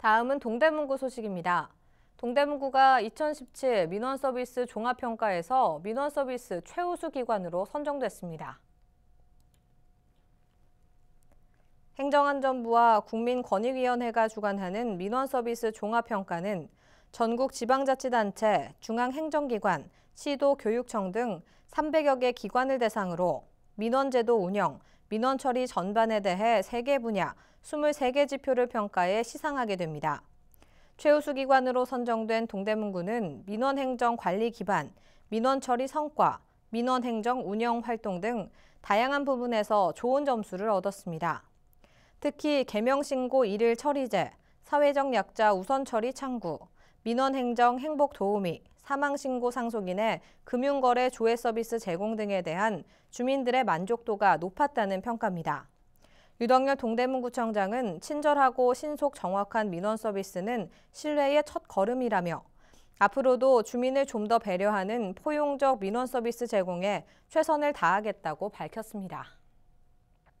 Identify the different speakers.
Speaker 1: 다음은 동대문구 소식입니다. 동대문구가 2017 민원서비스 종합평가에서 민원서비스 최우수 기관으로 선정됐습니다. 행정안전부와 국민권익위원회가 주관하는 민원서비스 종합평가는 전국 지방자치단체, 중앙행정기관, 시도교육청 등 300여 개 기관을 대상으로 민원제도 운영, 민원 처리 전반에 대해 3개 분야, 23개 지표를 평가해 시상하게 됩니다. 최우수 기관으로 선정된 동대문구는 민원행정 관리 기반, 민원 처리 성과, 민원행정 운영 활동 등 다양한 부분에서 좋은 점수를 얻었습니다. 특히 개명신고 일일 처리제, 사회적 약자 우선 처리 창구, 민원행정 행복도우미, 사망신고 상속인의 금융거래 조회 서비스 제공 등에 대한 주민들의 만족도가 높았다는 평가입니다. 유덕열 동대문구청장은 친절하고 신속 정확한 민원 서비스는 신뢰의 첫 걸음이라며 앞으로도 주민을 좀 더 배려하는 포용적 민원 서비스 제공에 최선을 다하겠다고 밝혔습니다.